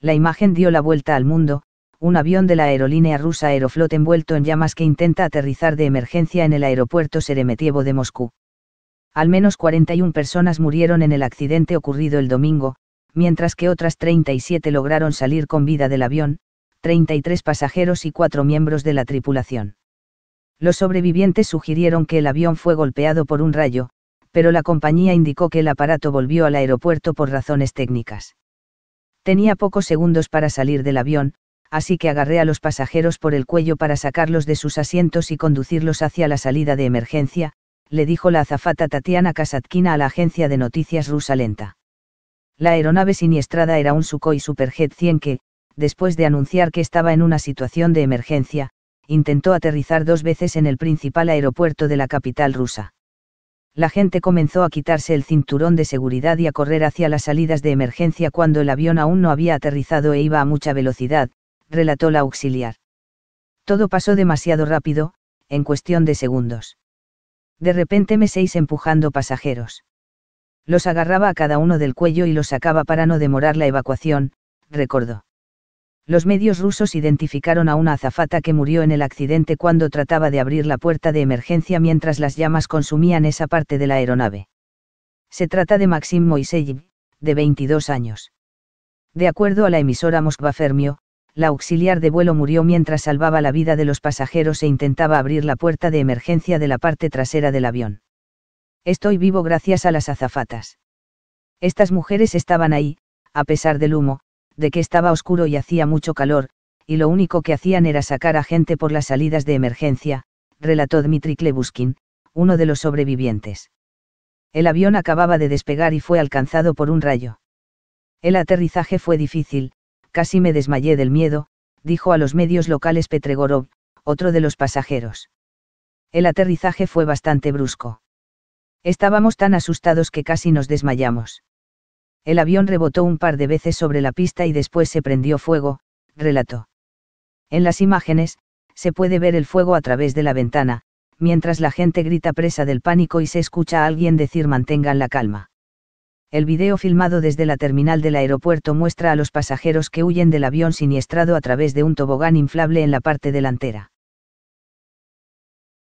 la imagen dio la vuelta al mundo, un avión de la aerolínea rusa Aeroflot envuelto en llamas que intenta aterrizar de emergencia en el aeropuerto Seremetievo de Moscú. Al menos 41 personas murieron en el accidente ocurrido el domingo, mientras que otras 37 lograron salir con vida del avión, 33 pasajeros y 4 miembros de la tripulación. Los sobrevivientes sugirieron que el avión fue golpeado por un rayo, pero la compañía indicó que el aparato volvió al aeropuerto por razones técnicas. Tenía pocos segundos para salir del avión, así que agarré a los pasajeros por el cuello para sacarlos de sus asientos y conducirlos hacia la salida de emergencia, le dijo la azafata Tatiana Kasatkina a la agencia de noticias rusa lenta. La aeronave siniestrada era un Sukhoi Superjet 100 que, después de anunciar que estaba en una situación de emergencia, intentó aterrizar dos veces en el principal aeropuerto de la capital rusa la gente comenzó a quitarse el cinturón de seguridad y a correr hacia las salidas de emergencia cuando el avión aún no había aterrizado e iba a mucha velocidad, relató la auxiliar. Todo pasó demasiado rápido, en cuestión de segundos. De repente me seis empujando pasajeros. Los agarraba a cada uno del cuello y los sacaba para no demorar la evacuación, recordó los medios rusos identificaron a una azafata que murió en el accidente cuando trataba de abrir la puerta de emergencia mientras las llamas consumían esa parte de la aeronave. Se trata de Maxim Moiseyev, de 22 años. De acuerdo a la emisora Moskva Fermio, la auxiliar de vuelo murió mientras salvaba la vida de los pasajeros e intentaba abrir la puerta de emergencia de la parte trasera del avión. Estoy vivo gracias a las azafatas. Estas mujeres estaban ahí, a pesar del humo, de que estaba oscuro y hacía mucho calor, y lo único que hacían era sacar a gente por las salidas de emergencia, relató Dmitry Klebuskin, uno de los sobrevivientes. El avión acababa de despegar y fue alcanzado por un rayo. El aterrizaje fue difícil, casi me desmayé del miedo, dijo a los medios locales Petregorov, otro de los pasajeros. El aterrizaje fue bastante brusco. Estábamos tan asustados que casi nos desmayamos. El avión rebotó un par de veces sobre la pista y después se prendió fuego, relató. En las imágenes, se puede ver el fuego a través de la ventana, mientras la gente grita presa del pánico y se escucha a alguien decir mantengan la calma. El video filmado desde la terminal del aeropuerto muestra a los pasajeros que huyen del avión siniestrado a través de un tobogán inflable en la parte delantera.